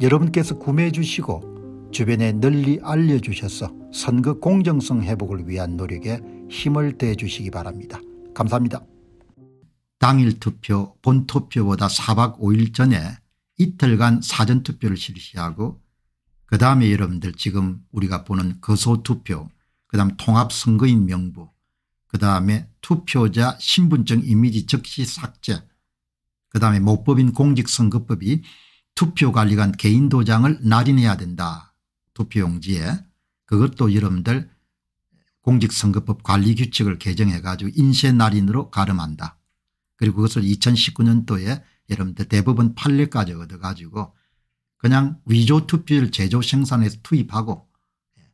여러분께서 구매해 주시고 주변에 널리 알려주셔서 선거 공정성 회복을 위한 노력에 힘을 대 주시기 바랍니다. 감사합니다. 당일 투표 본투표보다 4박 5일 전에 이틀간 사전투표를 실시하고 그 다음에 여러분들 지금 우리가 보는 거소투표 그 다음 통합선거인 명부 그 다음에 투표자 신분증 이미지 즉시 삭제 그 다음에 모법인 공직선거법이 투표관리관 개인 도장을 날인해야 된다. 투표용지에 그것도 여러분들 공직선거법 관리 규칙을 개정해 가지고 인쇄 날인으로 가름한다. 그리고 그것을 2019년도에 여러분들 대법원 판례까지 얻어 가지고 그냥 위조 투표를 제조 생산해서 투입하고 예.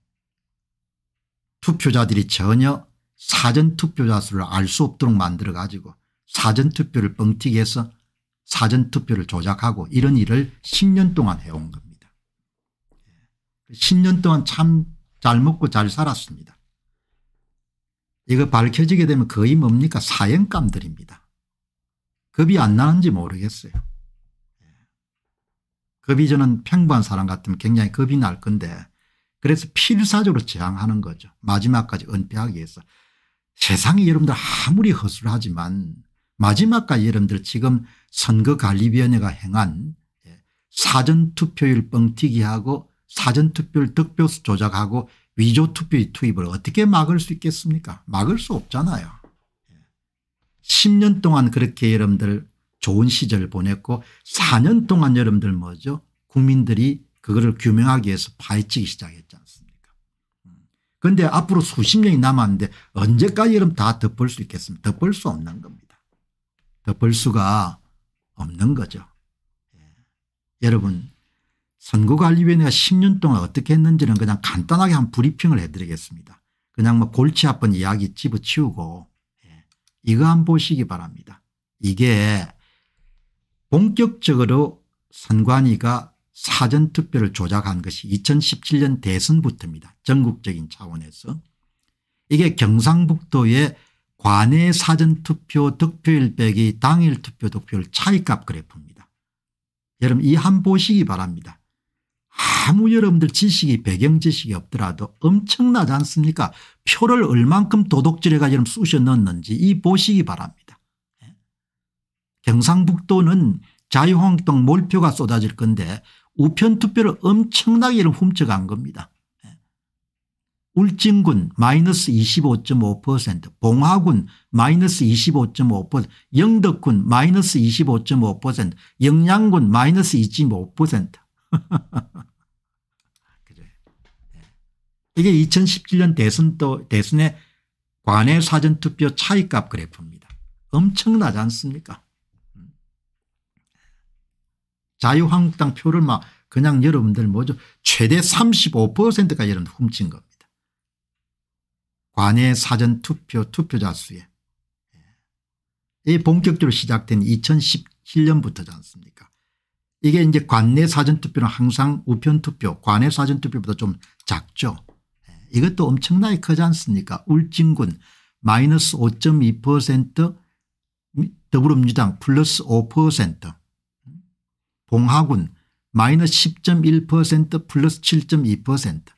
투표자들이 전혀 사전투표자 수를 알 수 없도록 만들어 가지고 사전투표를 뻥튀기해서 사전투표를 조작하고 이런 일을 10년 동안 해온 겁니다. 10년 동안 참 잘 먹고 잘 살았습니다. 이거 밝혀지게 되면 거의 뭡니까 사형감들입니다. 겁이 안 나는지 모르겠어요. 겁이 저는 평범한 사람 같으면 굉장히 겁이 날 건데 그래서 필사적으로 저항하는 거죠. 마지막까지 은폐하기 위해서. 세상이 여러분들 아무리 허술하지만 마지막까지 여러분들 지금 선거관리위원회가 행한 예, 사전투표율 뻥튀기하고 사전투표율 득표수 조작하고 위조투표의 투입을 어떻게 막을 수 있겠습니까 막을 수 없잖아요. 10년 예. 동안 그렇게 여러분들 좋은 시절 보냈고 4년 동안 여러분들 뭐죠 국민들이 그거를 규명하기 위해서 파헤치기 시작했지 않습니까 음. 그런데 앞으로 수십 년이 남았는데 언제까지 여러분 다 덮을 수 있겠습니까 덮을 수 없는 겁니다. 덮을 수가 없는 거죠. 예. 여러분 선거관리위원회가 10년 동안 어떻게 했는지는 그냥 간단하게 한 브리핑을 해드리겠습니다. 그냥 뭐 골치 아픈 이야기 집어치우고 예. 이거 한 보시기 바랍니다. 이게 본격적으로 선관위가 사전투표를 조작한 것이 2017년 대선부터입니다. 전국적인 차원에서. 이게 경상북도의 관내 사전투표 득표율 빼기 당일 투표 득표율 차이값 그래프입니다. 여러분 이 한 보시기 바랍니다. 아무 여러분들 지식이 배경 지식이 없더라도 엄청나지 않습니까 표를 얼만큼 도둑질해가지고 쑤셔 넣었는지 이 보시기 바랍니다. 예? 경상북도는 자유한국당 몰표가 쏟아질 건데 우편 투표를 엄청나게 훔쳐간 겁니다. 울진군 마이너스 25.5% 봉화군 마이너스 25.5% 영덕군 마이너스 25.5% 영양군 마이너스 25% 그래. 예. 이게 2017년 대선 또 대선의 관외 사전투표 차이값 그래프입니다. 엄청나지 않습니까 음. 자유한국당 표를 막 그냥 여러분들 뭐죠 최대 35%까지 여러분 훔친 겁니다. 관외 사전투표 투표자 수에 예. 이 본격적으로 시작된 2017년부터지 않습니까 이게 이제 관내 사전투표는 항상 우편투표 관내 사전투표보다 좀 작죠. 예. 이것도 엄청나게 크지 않습니까 울진군 마이너스 5.2% 더불어민주당 플러스 5% 봉하군 마이너스 10.1% 플러스 7.2%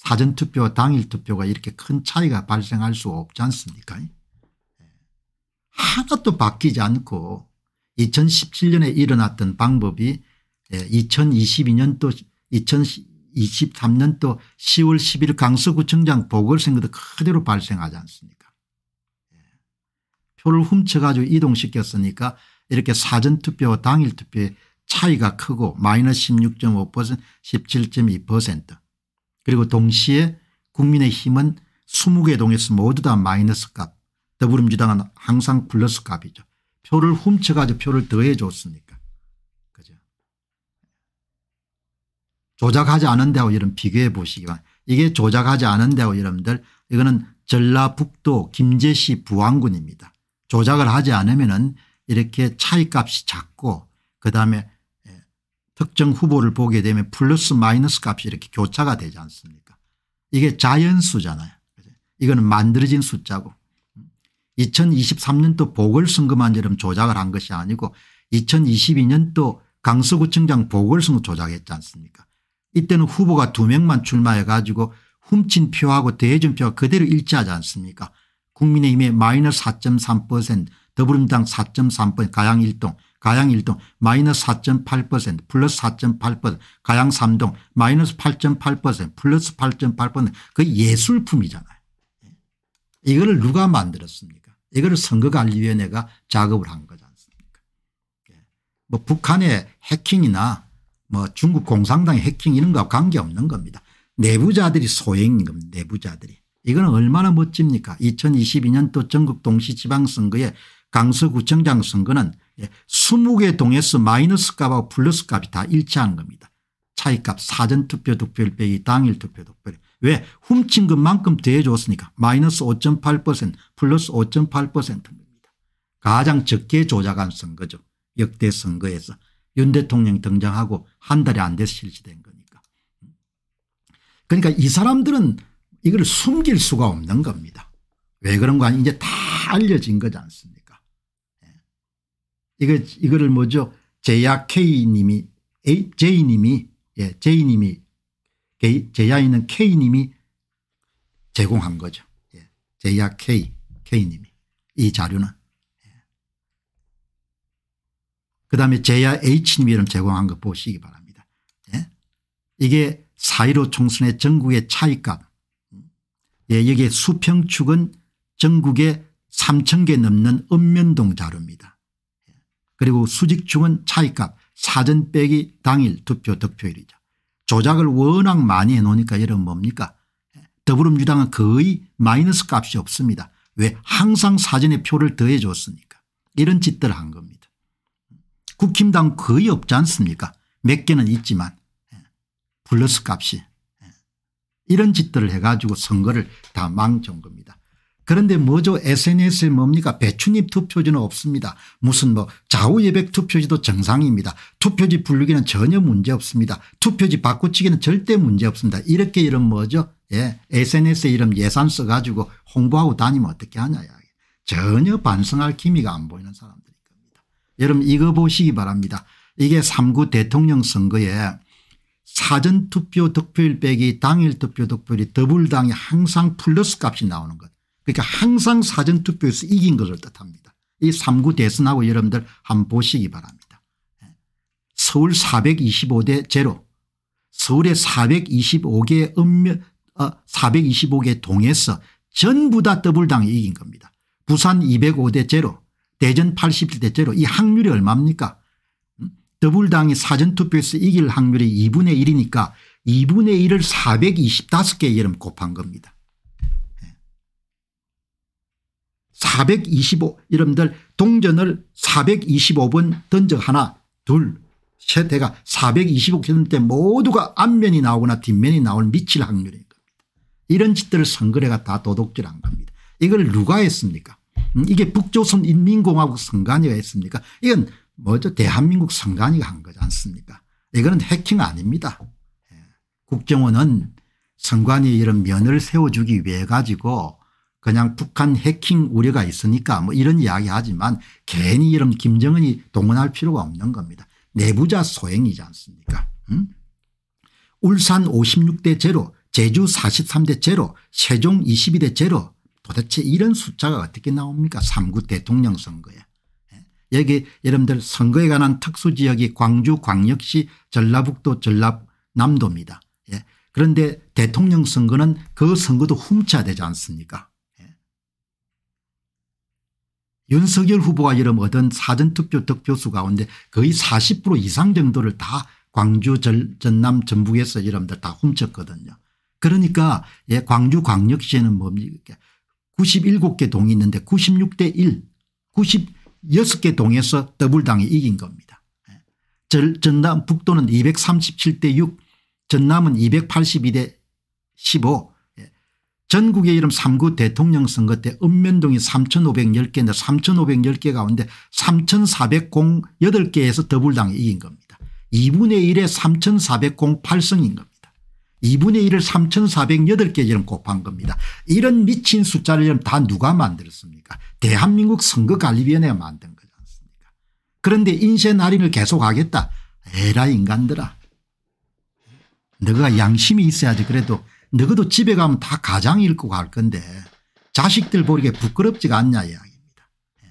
사전투표와 당일투표가 이렇게 큰 차이가 발생할 수 없지 않습니까 예. 하나도 바뀌지 않고 2017년에 일어났던 방법이 2022년도 2023년도 10월 10일 강서구청장 보궐선거도 그대로 발생하지 않습니까 예. 표를 훔쳐가지고 이동시켰으니까 이렇게 사전투표와 당일투표의 차이가 크고 마이너스 16.5% 17.2% 그리고 동시에 국민의힘은 20개 동에서 모두 다 마이너스 값 더불어민주당은 항상 플러스 값이죠. 표를 훔쳐가지고 표를 더해 줬으니까. 그죠. 조작하지 않은 데하고 여러분 비교해 보시기 바랍니다. 이게 조작하지 않은 데하고 여러분들 이거는 전라북도 김제시 부안군입니다. 조작을 하지 않으면 은 이렇게 차이값이 작고 그다음에 특정 후보를 보게 되면 플러스 마이너스 값이 이렇게 교차가 되지 않습니까 이게 자연수잖아요. 이거는 만들어진 숫자고 2023년도 보궐선거만처럼 조작을 한 것이 아니고 2022년도 강서구청장 보궐선거 조작했지 않습니까 이때는 후보가 두명만 출마해 가지고 훔친 표하고 대해 표가 그대로 일치하지 않습니까 국민의힘의 마이너스 4.3%더불어민당4.3% 가양 1동 가양 1동 마이너스 4.8% 플러스 4.8% 가양 3동 마이너스 8.8% 플러스 8.8%그 예술품이잖아요. 이거를 누가 만들었습니까 이거를 선거관리위원회가 작업을 한 거지 않습니까 예. 뭐 북한의 해킹이나 뭐 중국 공산당의 해킹 이런 거하고 관계없는 겁니다. 내부자들이 소행인 겁니다. 내부자들이. 이거는 얼마나 멋집니까 2022년도 전국 동시지방선거에 강서구청장 선거는 예, 2 0개 동에서 마이너스 값하고 플러스 값이 다 일치한 겁니다. 차이값 사전투표 득표율 빼기 당일투표 득표율. 왜 훔친 것만큼 대해줬으니까 마이너스 5.8% 플러스 5.8%입니다. 가장 적게 조작한 선거죠. 역대 선거에서 윤 대통령 등장하고 한 달이 안 돼서 실시된 거니까. 그러니까 이 사람들은 이걸 숨길 수가 없는 겁니다. 왜 그런가 이제 다 알려진 거지 않습니까 이거, 이거를 뭐죠. 제야K님이, J님이, 예, J님이, 제야이는 K님이 제공한 거죠. 예, 제야K, K님이. 이 자료는. 예. 그 다음에 제야H님이 이름 제공한 거 보시기 바랍니다. 예. 이게 4.15 총선의 전국의 차이값. 예, 여기에 수평축은 전국에 3천 개 넘는 읍면동 자료입니다. 그리고 수직축은 차이값 사전 빼기 당일 투표 득표율이죠. 조작을 워낙 많이 해놓으니까 이런 뭡니까 더불어민주당은 거의 마이너스 값이 없습니다. 왜 항상 사전에 표를 더해 줬으니까 이런 짓들 을한 겁니다. 국힘당 거의 없지 않습니까 몇 개는 있지만 예, 플러스 값이 예, 이런 짓들을 해가지고 선거를 다 망쳐온 겁니다. 그런데 뭐죠 SNS에 뭡니까 배추잎 투표지는 없습니다. 무슨 뭐 좌우예백 투표지도 정상입니다. 투표지 분류기는 전혀 문제 없습니다. 투표지 바꾸치기는 절대 문제 없습니다. 이렇게 이런 뭐죠 예, SNS에 이런 예산 써가지고 홍보하고 다니면 어떻게 하냐 전혀 반성할 기미가 안 보이는 사람들일 겁니다. 여러분 이거 보시기 바랍니다. 이게 3구 대통령 선거에 사전투표 득표율 빼기 당일 투표 득표율이 더블당이 항상 플러스 값이 나오는 것. 그러니까 항상 사전투표에서 이긴 것을 뜻합니다. 이 3구 대선하고 여러분들 한번 보시기 바랍니다. 예. 서울 425대 제로 서울의 425개 읍면 어, 425개 동에서 전부 다 더블당이 이긴 겁니다. 부산 205대 제로 대전 81대 제로 이 확률이 얼마입니까 음? 더블당이 사전투표에서 이길 확률이 2분의 1이니까 2분의 1을 425개 여름 곱한 겁니다. 425 여러분들 동전을 425번 던져 하나 둘셋 대가 425km 때 모두가 앞면이 나오거나 뒷면이 나올 미칠 확률인 겁니다. 이런 짓들을 선거래가 다 도둑질한 겁니다. 이걸 누가 했습니까 음, 이게 북조선 인민공화국 선관위가 했습니까 이건 뭐죠 대한민국 선관위가 한 거지 않습니까 이거는 해킹 아닙니다. 예. 국정원은 선관위 이런 면을 세워주기 위해 가지고 그냥 북한 해킹 우려가 있으니까 뭐 이런 이야기 하지만 괜히 이런 김정은이 동원할 필요가 없는 겁니다. 내부자 소행이지 않습니까 응? 울산 56대 제로 제주 43대 제로 세종 22대 제로 도대체 이런 숫자가 어떻게 나옵니까 3구 대통령 선거에. 예? 여기 여러분들 선거에 관한 특수지역이 광주 광역시 전라북도 전라남도입니다. 예. 그런데 대통령 선거는 그 선거도 훔쳐야 되지 않습니까 윤석열 후보가 이름 얻은 사전투표 득표수 가운데 거의 40% 이상 정도를 다 광주 전, 남 전북에서 여러분들다 훔쳤거든요. 그러니까 예, 광주 광역시에는 뭡니까 97개 동이 있는데 96대 1 96개 동에서 더블당이 이긴 겁니다. 예. 전, 전남 북도는 237대 6 전남은 282대 15 전국의 이름 3구 대통령 선거 때 읍면동이 3510개인데 3510개 가운데 3408개에서 더불당이 이긴 겁니다. 2분의 1에 3408성인 겁니다. 2분의 1을 3408개 이름 곱한 겁니다. 이런 미친 숫자를 다 누가 만들었습니까 대한민국 선거관리위원회가 만든 거지 않습니까 그런데 인쇄 날인을 계속하겠다. 에라 인간들아 너가 양심이 있어야지 그래도 너희도 집에 가면 다 가장 읽고 갈 건데 자식들 네. 보기에 부끄럽지가 않냐 이야기입니다. 예.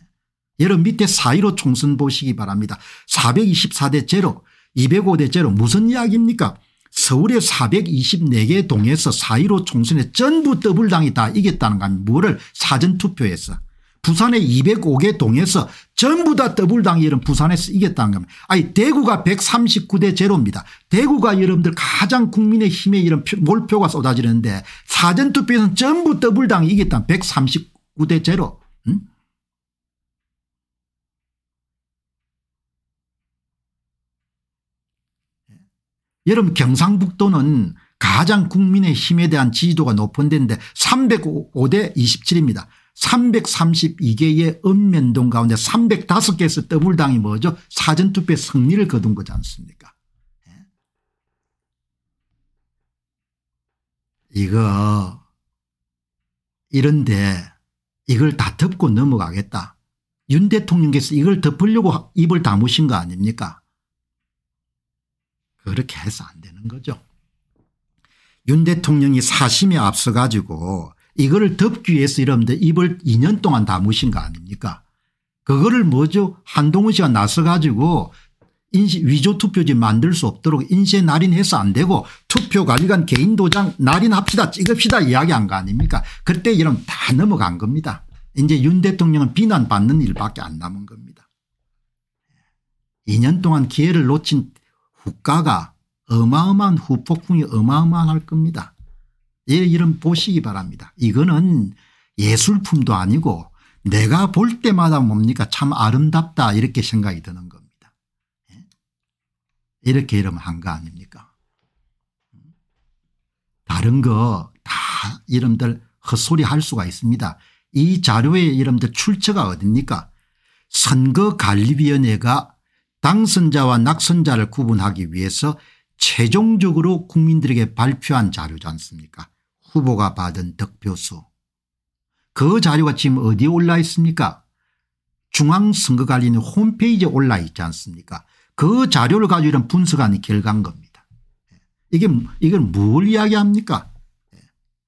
여러분 밑에 4.15 총선 보시기 바랍니다. 424대 제로 205대 제로 무슨 이야기입니까 서울의 424개 동에서 4.15 총선에 전부 더블당이 다 이겼다는 겁니다. 뭐를 사전투표에서. 부산의 205개 동에서 전부 다 더블당 이런 이 부산에서 이겼다는 겁니다. 아니 대구가 139대 제로입니다. 대구가 여러분들 가장 국민의힘에 이런 몰표가 쏟아지는데 사전투표에서는 전부 더블당이 이겼다. 139대 제로. 음? 여러분 경상북도는 가장 국민의힘에 대한 지지도가 높은 데인데 305대 27입니다. 332개의 읍면동 가운데 305개에서 더불당이 뭐죠 사전투표에 승리를 거둔 거지 않습니까 예? 이거 이런데 이걸 다 덮고 넘어가겠다. 윤 대통령께서 이걸 덮으려고 입을 다무신 거 아닙니까 그렇게 해서 안 되는 거죠. 윤 대통령이 사심에 앞서 가지고 이거를 덮기 위해서 이러는데 입을 2년 동안 다무신 거 아닙니까 그거를 뭐죠 한동훈 씨가 나서 가지고 인시 위조 투표지 만들 수 없도록 인쇄 날인해서 안 되고 투표관리관 개인 도장 날인합시다 찍읍시다 이야기한 거 아닙니까 그때 이런 다 넘어간 겁니다. 이제 윤 대통령은 비난받는 일밖에 안 남은 겁니다. 2년 예. 동안 기회를 놓친 국가가 어마어마한 후폭풍이 어마어마할 겁니다. 이름 보시기 바랍니다. 이거는 예술품도 아니고 내가 볼 때마다 뭡니까 참 아름답다 이렇게 생각이 드는 겁니다. 예? 이렇게 이름 한거 아닙니까 다른 거 다 이름들 헛소리 할 수가 있습니다. 이 자료의 이름들 출처가 어딥니까 선거관리위원회가 당선자와 낙선자를 구분하기 위해서 최종적으로 국민들에게 발표한 자료지 않습니까 후보가 받은 득표수. 그 자료가 지금 어디에 올라 있습니까 중앙선거관리위 홈페이지에 올라 있지 않습니까 그 자료를 가지고 이런 분석하는 결과인 겁니다. 예. 이게 이건 뭘 이야기합니까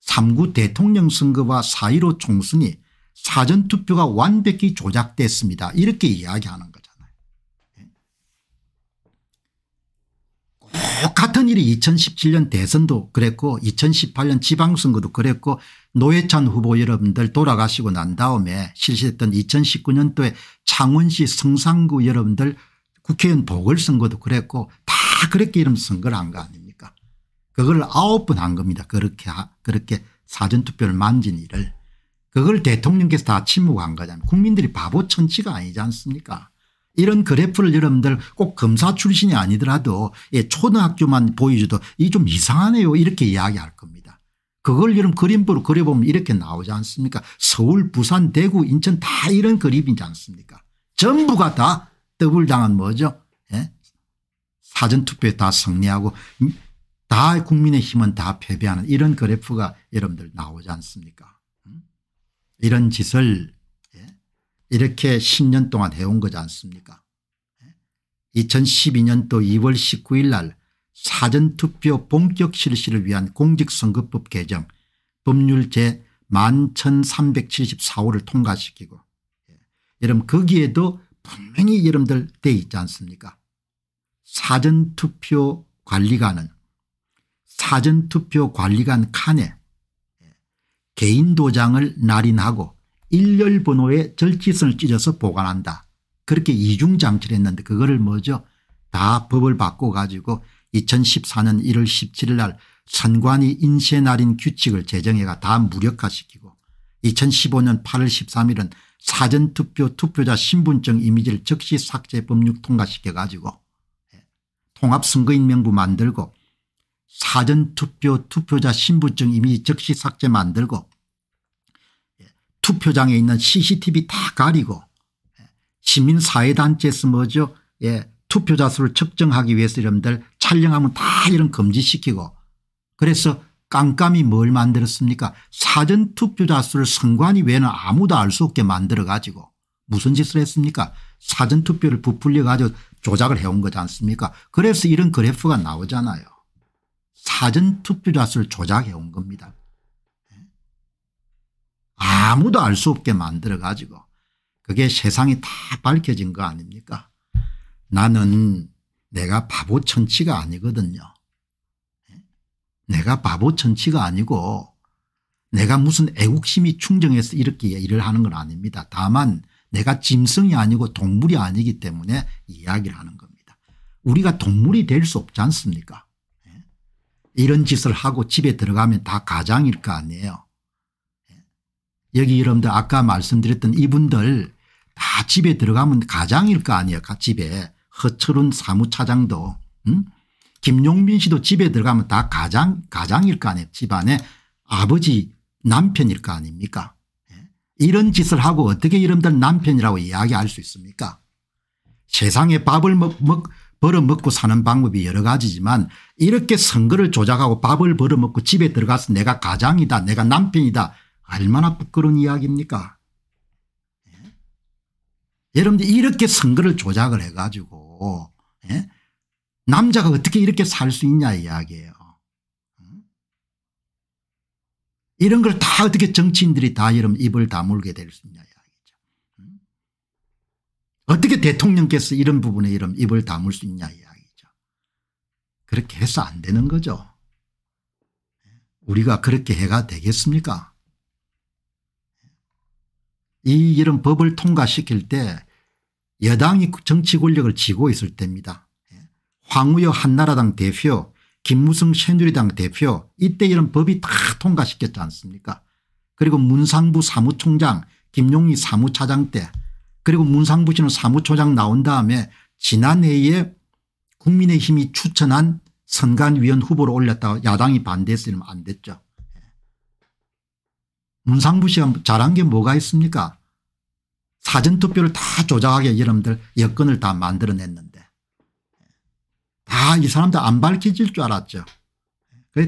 3구 예. 대통령 선거와 4.15 총선이 사전투표가 완벽히 조작됐습니다. 이렇게 이야기하는 거죠. 똑같은 일이 2017년 대선도 그랬고 2018년 지방선거도 그랬고 노회찬 후보 여러분들 돌아가시고 난 다음에 실시했던 2019년도에 창원시 성산구 여러분들 국회의원 보궐선거도 그랬고 다 그렇게 이름 선거를 한 거 아닙니까 그걸 아홉 번 한 겁니다 그렇게 그렇게 사전투표를 만진 일을 그걸 대통령께서 다 침묵한 거잖아요 국민들이 바보 천치가 아니지 않습니까 이런 그래프를 여러분들 꼭 검사 출신이 아니더라도 예, 초등학교만 보여줘도 이 좀 이상하네요 이렇게 이야기할 겁니다. 그걸 여러분 그림으로 그려보면 이렇게 나오지 않습니까 서울 부산 대구 인천 다 이런 그림이지 않습니까 전부가 다 더블당한 뭐죠 예? 사전투표에 다 승리하고 다 국민의힘은 다 패배하는 이런 그래프가 여러분들 나오지 않습니까 음? 이런 짓을 이렇게 10년 동안 해온 거지 않습니까 2012년도 2월 19일 날 사전투표 본격 실시를 위한 공직선거법 개정 법률 제 11,374호를 통과시키고 예. 여러분 거기에도 분명히 여러분들 돼 있지 않습니까 사전투표 관리관은 사전투표 관리관 칸에 예. 개인 도장을 날인하고 일렬 번호의 절지선을 찢어서 보관한다. 그렇게 이중장치를 했는데 그거를 뭐죠 다 법을 바꿔가지고 2014년 1월 17일 날 선관위 인쇄 날인 규칙을 제정해가 다 무력화시키고 2015년 8월 13일은 사전투표 투표자 신분증 이미지를 즉시 삭제 법률 통과시켜가지고 예, 통합선거인명부 만들고 사전투표 투표자 신분증 이미지 즉시 삭제 만들고 투표장에 있는 CCTV 다 가리고 예, 시민사회단체에서 뭐죠 예, 투표자 수를 측정하기 위해서 여러분들 촬영하면 다 이런 금지시키고 그래서 깜깜이 뭘 만들었습니까 사전투표자 수를 선관위 외에는 아무도 알 수 없게 만들어 가지고 무슨 짓을 했습니까 사전투표를 부풀려 가지고 조작을 해온 거지 않습니까 그래서 이런 그래프가 나오잖아요 사전투표자 수를 조작해 온 겁니다 아무도 알 수 없게 만들어가지고 그게 세상이 다 밝혀진 거 아닙니까 나는 내가 바보 천치가 아니거든요. 예? 내가 바보 천치가 아니고 내가 무슨 애국심이 충정해서 이렇게 일을 하는 건 아닙니다. 다만 내가 짐승이 아니고 동물이 아니기 때문에 이야기를 하는 겁니다. 우리가 동물이 될 수 없지 않습니까 예? 이런 짓을 하고 집에 들어가면 다 가장일 거 아니에요. 여기 여러분들 아까 말씀드렸던 이분들 다 집에 들어가면 가장일 거 아니에요. 집에 허철운 사무차장도 응? 김용민 씨도 집에 들어가면 다 가장 가장일 거 아니에요. 집안에 아버지 남편일 거 아닙니까 예? 이런 짓을 하고 어떻게 여러분들 남편이라고 이야기할 수 있습니까 세상에 밥을 먹, 먹, 벌어먹고 사는 방법이 여러 가지지만 이렇게 선거를 조작하고 밥을 벌어먹고 집에 들어가서 내가 가장이다 내가 남편이다 얼마나 부끄러운 이야기입니까? 예? 예? 여러분들 이렇게 선거를 조작을 해가지고 예? 남자가 어떻게 이렇게 살 수 있냐 이야기예요. 이런 걸 다 어떻게 정치인들이 다 여러분 입을 다물게 될 수 있냐 이야기죠. 어떻게 대통령께서 이런 부분에 이런 입을 다물 수 있냐 이야기죠. 그렇게 해서 안 되는 거죠. 예? 우리가 그렇게 해가 되겠습니까? 이 이런 법을 통과시킬 때 여당이 정치 권력을 쥐고 있을 때입니다. 예. 황우여 한나라당 대표 김무성 새누리당 대표 이때 이런 법이 다 통과시켰지 않습니까 그리고 문상부 사무총장 김용희 사무차장 때 그리고 문상부 씨는 사무처장 나온 다음에 지난해에 국민의힘이 추천한 선관위원 후보로 올렸다고 야당이 반대했으면 안 됐죠. 문상부 시가 잘한 게 뭐가 있습니까 사전투표를 다 조작하게 여러분들 여건을 다 만들어냈는데 다 이 사람들 안 밝혀질 줄 알았죠.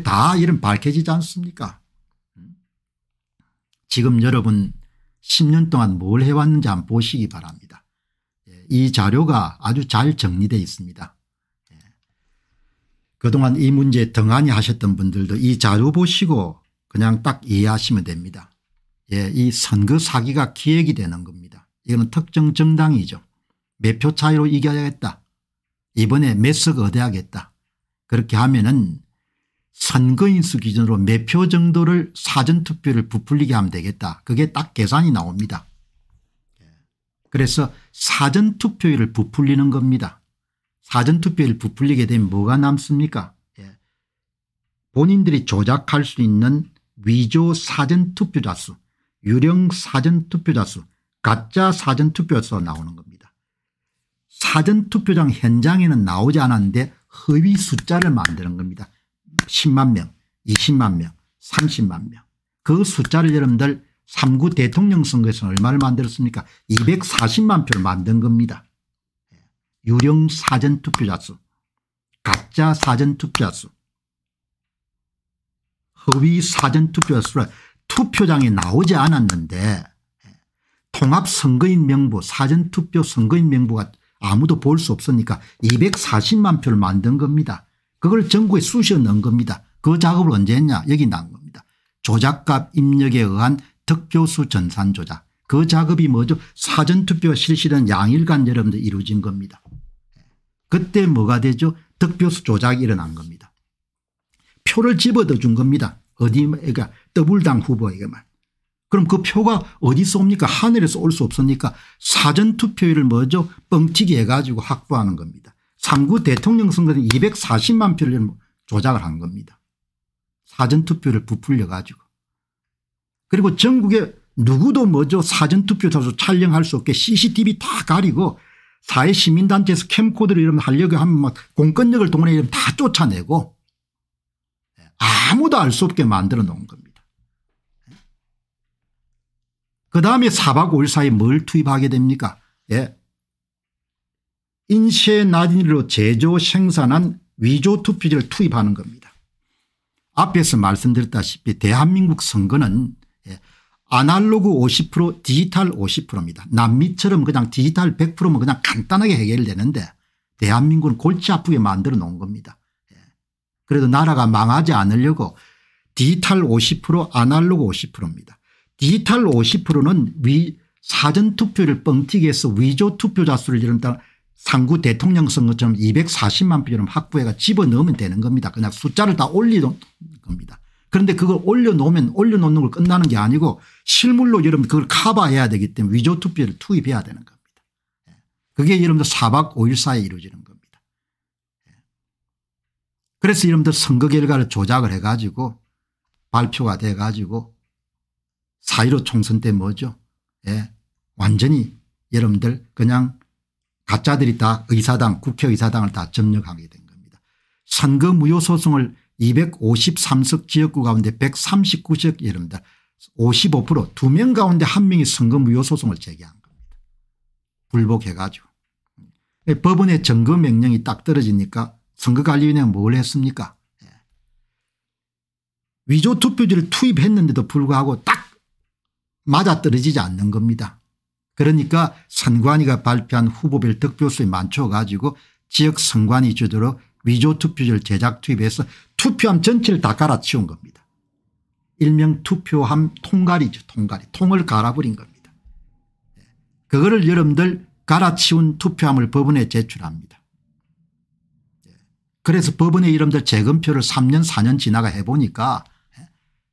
다 이런 밝혀지지 않습니까 지금 여러분 10년 동안 뭘 해왔는지 한번 보시기 바랍니다. 이 자료가 아주 잘 정리되어 있습니다. 그동안 이 문제에 등한히 하셨던 분들도 이 자료 보시고 그냥 딱 이해하시면 됩니다. 예, 이 선거 사기가 기획이 되는 겁니다. 이거는 특정 정당이죠. 몇 표 차이로 이겨야겠다. 이번에 몇 석 얻어야겠다. 그렇게 하면은 선거인수 기준으로 몇 표 정도를 사전투표를 부풀리게 하면 되겠다. 그게 딱 계산이 나옵니다. 예. 그래서 사전투표율을 부풀리는 겁니다. 사전투표율을 부풀리게 되면 뭐가 남습니까? 예. 본인들이 조작할 수 있는 위조 사전투표자 수, 유령 사전투표자 수, 가짜 사전투표에서 나오는 겁니다. 사전투표장 현장에는 나오지 않았는데 허위 숫자를 만드는 겁니다. 10만 명, 20만 명, 30만 명. 그 숫자를 여러분들 3구 대통령 선거에서 얼마를 만들었습니까? 240만 표를 만든 겁니다. 예. 유령 사전투표자 수, 가짜 사전투표자 수, 허위 사전투표수으 투표장에 나오지 않았는데 통합선거인 명부 사전투표 선거인 명부가 아무도 볼 수 없으니까 240만 표를 만든 겁니다. 그걸 정부에 쑤셔 넣은 겁니다. 그 작업을 언제 했냐 여기 나온 겁니다. 조작값 입력에 의한 득표수 전산 조작 그 작업이 뭐죠 사전투표 실시된 양일간 여러분들 이루어진 겁니다. 그때 뭐가 되죠 득표수 조작이 일어난 겁니다. 표를 집어다 준 겁니다. 어디 그러니까 더블당 후보에게만. 그럼 그 표가 어디서 옵니까 하늘에서 올 수 없으니까 사전투표율을 먼저 뻥튀기 해가지고 확보하는 겁니다. 3구 대통령 선거는 240만 표를 조작을 한 겁니다. 사전투표를 부풀려 가지고. 그리고 전국에 누구도 먼저 사전투표자로 촬영할 수 없게 CCTV 다 가리고 사회시민단체에서 캠코드를 이러면 하려고 하면 막 공권력을 동원해 이러면 다 쫓아내고 아무도 알 수 없게 만들어 놓은 겁니다. 그 다음에 4박 5일 사이에 뭘 투입하게 됩니까? 예. 인쇄 나진로 제조 생산한 위조 투표지를 투입하는 겁니다. 앞에서 말씀드렸다시피 대한민국 선거는 예. 아날로그 50% 디지털 50%입니다. 남미처럼 그냥 디지털 100%면 그냥 간단하게 해결되는데 대한민국은 골치 아프게 만들어 놓은 겁니다. 그래도 나라가 망하지 않으려고 디지털 50% 아날로그 50%입니다. 디지털 50%는 위 사전투표를 뻥튀기해서 위조투표자 수를 이른다 상구 대통령 선거처럼 240만 표처럼 학부회가 집어넣으면 되는 겁니다. 그냥 숫자를 다 올리는 겁니다. 그런데 그걸 올려놓으면 올려놓는 걸 끝나는 게 아니고 실물로 여러분 그걸 커버해야 되기 때문에 위조투표를 투입해야 되는 겁니다. 예. 그게 여러분들 4박 5일 사이에 이루어지는 겁니다. 그래서 이름들 선거 결과를 조작을 해가지고 발표가 돼가지고 4 1 5 총선 때 뭐죠 예. 완전히 여러분들 그냥 가짜들이 다 의사당 국회의사당을 다 점령하게 된 겁니다. 선거 무효 소송을 253석 지역구 가운데 139석 여러분들 5 5 2명 가운데 1 명이 선거 무효 소송을 제기한 겁니다. 불복해가지고. 예, 법원의 정거 명령이 딱 떨어지니까 선거관리위원회가 뭘 했습니까 예. 위조 투표지를 투입했는데도 불구하고 딱 맞아떨어지지 않는 겁니다. 그러니까 선관위가 발표한 후보별 득표수에맞춰 가지고 지역 선관위 주도로 위조 투표지를 제작 투입해서 투표함 전체를 다 갈아치운 겁니다. 일명 투표함 통갈이죠. 통갈이. 통을 갈아버린 겁니다. 예. 그거를 여러분들 갈아치운 투표함을 법원에 제출합니다. 그래서 법원의 이름들 재검표를 3년 4년 지나가 해보니까 예,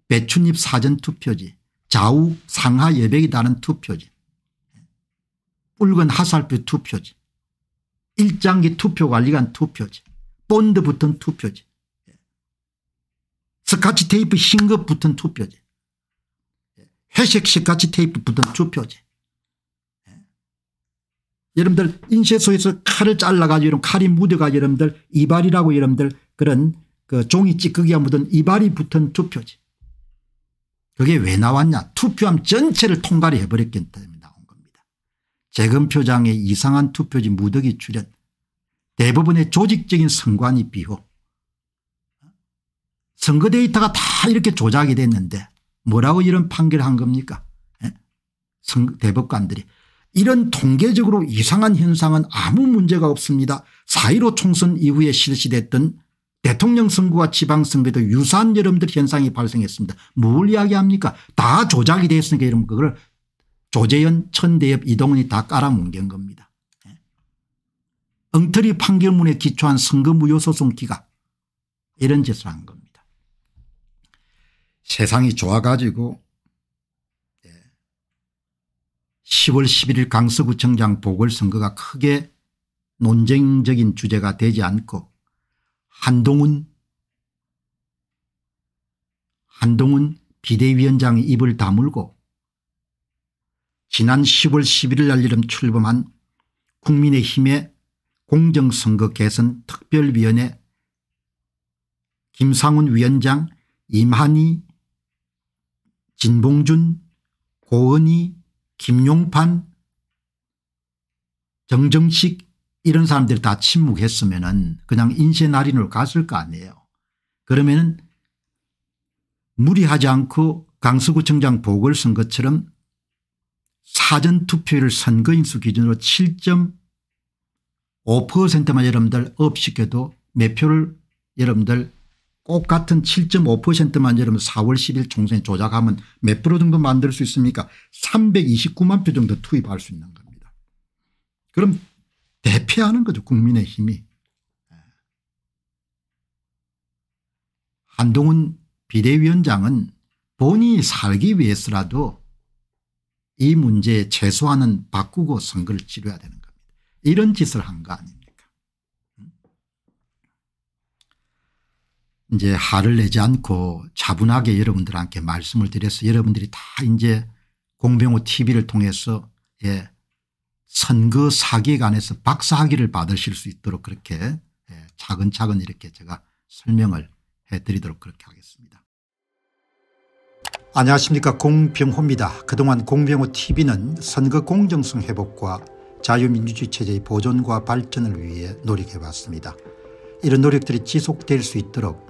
배춧잎 사전 투표지 좌우 상하 예백이 다른 투표지 예, 붉은 하살표 투표지 일장기 투표관리관 투표지 본드 붙은 투표지 예, 스카치 테이프 흰 것 붙은 투표지 회색 스카치 테이프 붙은 투표지 여러분들 인쇄소에서 칼을 잘라가지고 이런 칼이 묻어가지고 여러분들 이발이라고 여러분들 그런 그 종이 찌꺼기가 묻은 이발이 붙은 투표지. 그게 왜 나왔냐 투표함 전체를 통과를 해버렸기 때문에 나온 겁니다. 재검표장의 이상한 투표지 무더기 출연 대부분의 조직적인 선관위 비호 선거 데이터가 다 이렇게 조작이 됐는데 뭐라고 이런 판결을 한 겁니까 예? 선, 대법관들이 이런 통계적으로 이상한 현상은 아무 문제가 없습니다. 4.15 총선 이후에 실시됐던 대통령 선거와 지방선거도 유사한 여러분들 현상이 발생했습니다. 뭘 이야기합니까 다 조작이 되었으니까 여러분 그걸 조재현 천대엽 이동훈이 다 깔아뭉갠 겁니다. 예. 엉터리 판결문에 기초한 선거무효소송 기각 이런 짓을 한 겁니다. 세상이 좋아가지고 10월 11일 강서구청장 보궐선거가 크게 논쟁적인 주제가 되지 않고 한동훈 한동훈 비대위원장의 입을 다물고 지난 10월 11일 날이름 출범한 국민의힘의 공정선거 개선 특별위원회 김상훈 위원장 임한희 진봉준 고은희 김용판, 정정식 이런 사람들이 다 침묵했으면 은 그냥 인쇄날인으로 갔을 거 아니에요. 그러면 은 무리하지 않고 강서구청장 보궐선거처럼 사전투표율 선거인수 기준으로 7.5%만 여러분들 업시켜도 몇 표를 여러분들 똑같은 7.5%만 여러분 4월 10일 총선에 조작하면 몇 프로 정도 만들 수 있습니까 329만 표 정도 투입할 수 있는 겁니다. 그럼 대패하는 거죠 국민의 힘이. 예. 한동훈 비대위원장은 본인이 살기 위해서라도 이문제 최소한은 바꾸고 선거를 치러야 되는 겁니다. 이런 짓을 한 거 아닙니까 이제 화를 내지 않고 차분하게 여러분들한테 말씀을 드려서 여러분들이 다 이제 공병호 tv를 통해서 예 선거 사기에 안에서 박사학위를 받으실 수 있도록 그렇게 예 차근차근 이렇게 제가 설명을 해드리도록 그렇게 하겠습니다. 안녕하십니까 공병호입니다. 그동안 공병호 tv는 선거 공정성 회복과 자유민주주의 체제의 보존과 발전을 위해 노력해왔습니다. 이런 노력들이 지속될 수 있도록